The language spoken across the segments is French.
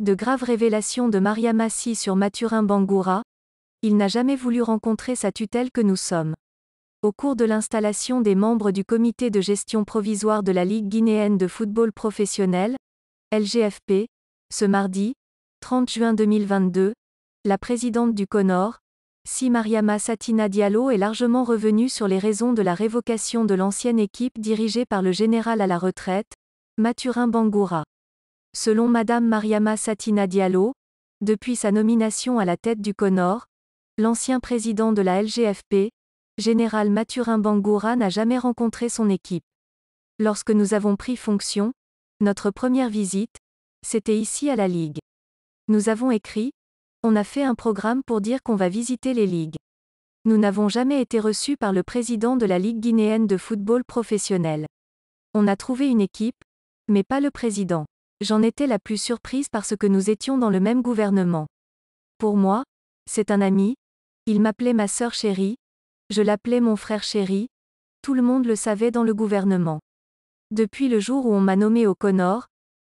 De graves révélations de Maria Massi sur Mathurin Bangoura. Il n'a jamais voulu rencontrer sa tutelle que nous sommes. Au cours de l'installation des membres du comité de gestion provisoire de la Ligue guinéenne de football professionnel, LGFP, ce mardi, 30 juin 2022, la présidente du CONOR, si Mariama Satina Diallo est largement revenue sur les raisons de la révocation de l'ancienne équipe dirigée par le général à la retraite, Mathurin Bangoura. Selon Madame Mariama Satina Diallo, depuis sa nomination à la tête du CONOR, l'ancien président de la LGFP, général Mathurin Bangoura n'a jamais rencontré son équipe. Lorsque nous avons pris fonction, notre première visite, c'était ici à la Ligue. Nous avons écrit, on a fait un programme pour dire qu'on va visiter les ligues. Nous n'avons jamais été reçus par le président de la Ligue guinéenne de football professionnel. On a trouvé une équipe, mais pas le président. J'en étais la plus surprise parce que nous étions dans le même gouvernement. Pour moi, c'est un ami, il m'appelait ma sœur chérie, je l'appelais mon frère chéri, tout le monde le savait dans le gouvernement. Depuis le jour où on m'a nommé au Connor,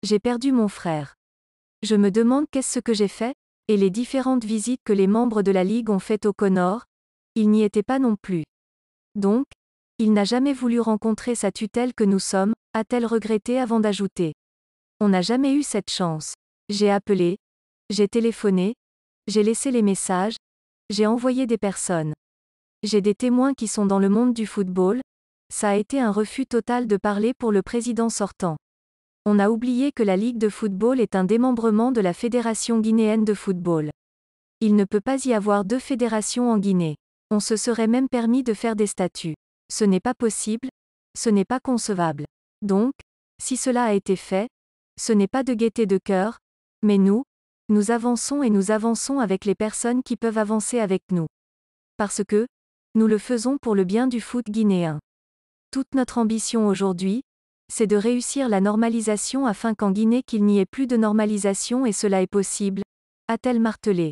j'ai perdu mon frère. Je me demande qu'est-ce que j'ai fait, et les différentes visites que les membres de la Ligue ont faites au Connor, il n'y était pas non plus. Donc, il n'a jamais voulu rencontrer sa tutelle que nous sommes, a-t-elle regretté avant d'ajouter. On n'a jamais eu cette chance. J'ai appelé, j'ai téléphoné, j'ai laissé les messages, j'ai envoyé des personnes. J'ai des témoins qui sont dans le monde du football, ça a été un refus total de parler pour le président sortant. On a oublié que la Ligue de football est un démembrement de la Fédération guinéenne de football. Il ne peut pas y avoir deux fédérations en Guinée. On se serait même permis de faire des statuts. Ce n'est pas possible, ce n'est pas concevable. Donc, si cela a été fait, ce n'est pas de gaieté de cœur, mais nous, nous avançons et nous avançons avec les personnes qui peuvent avancer avec nous. Parce que, nous le faisons pour le bien du foot guinéen. Toute notre ambition aujourd'hui, c'est de réussir la normalisation afin qu'en Guinée qu'il n'y ait plus de normalisation et cela est possible, a-t-elle martelé.